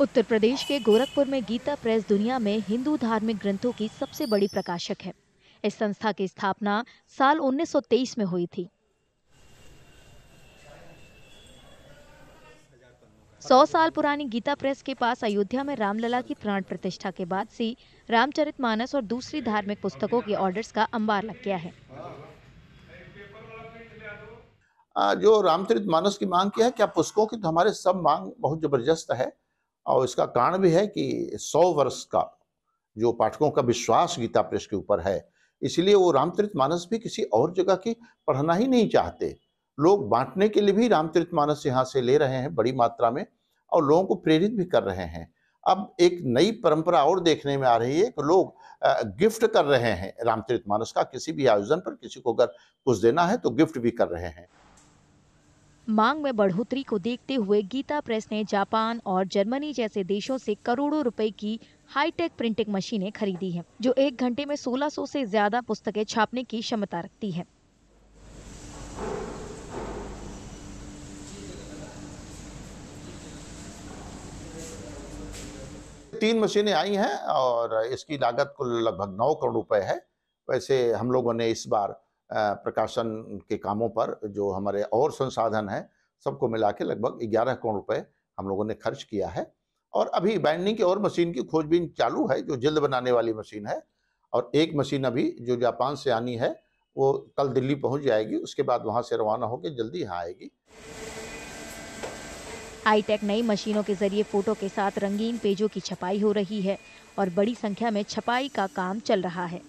उत्तर प्रदेश के गोरखपुर में गीता प्रेस दुनिया में हिंदू धार्मिक ग्रंथों की सबसे बड़ी प्रकाशक है इस संस्था की स्थापना साल 1923 में हुई थी सौ साल पुरानी गीता प्रेस के पास अयोध्या में रामलला की प्राण प्रतिष्ठा के बाद से रामचरितमानस और दूसरी धार्मिक पुस्तकों के ऑर्डर्स का अंबार लग गया है जो रामचरित मानस की मांग की है क्या पुस्तकों की तो हमारे सब मांग बहुत जबरदस्त है और इसका कारण भी है कि सौ वर्ष का जो पाठकों का विश्वास गीता प्रेस के ऊपर है इसलिए वो रामचरित मानस भी किसी और जगह की पढ़ना ही नहीं चाहते लोग बांटने के लिए भी रामचरित मानस यहाँ से ले रहे हैं बड़ी मात्रा में और लोगों को प्रेरित भी कर रहे हैं अब एक नई परंपरा और देखने में आ रही है कि लोग गिफ्ट कर रहे हैं रामचरित मानस का किसी भी आयोजन पर किसी को अगर कुछ देना है तो गिफ्ट भी कर रहे हैं मांग में बढ़ोतरी को देखते हुए गीता प्रेस ने जापान और जर्मनी जैसे देशों से करोड़ों रुपए की हाईटेक प्रिंटिंग मशीनें खरीदी हैं जो एक घंटे में 1600 से ज्यादा पुस्तकें छापने की क्षमता रखती है तीन मशीनें आई हैं और इसकी लागत कुल लगभग नौ करोड़ रुपए है वैसे हम लोगों ने इस बार प्रकाशन के कामों पर जो हमारे और संसाधन हैं सबको मिला के लगभग ग्यारह करोड़ रुपए हम लोगों ने खर्च किया है और अभी बाइंडिंग की और मशीन की खोजबीन चालू है जो जल्द बनाने वाली मशीन है और एक मशीन अभी जो जापान से आनी है वो कल दिल्ली पहुंच जाएगी उसके बाद वहां से रवाना होकर जल्दी यहाँ आएगी हाईटेक नई मशीनों के जरिए फोटो के साथ रंगीन पेजों की छपाई हो रही है और बड़ी संख्या में छपाई का काम चल रहा है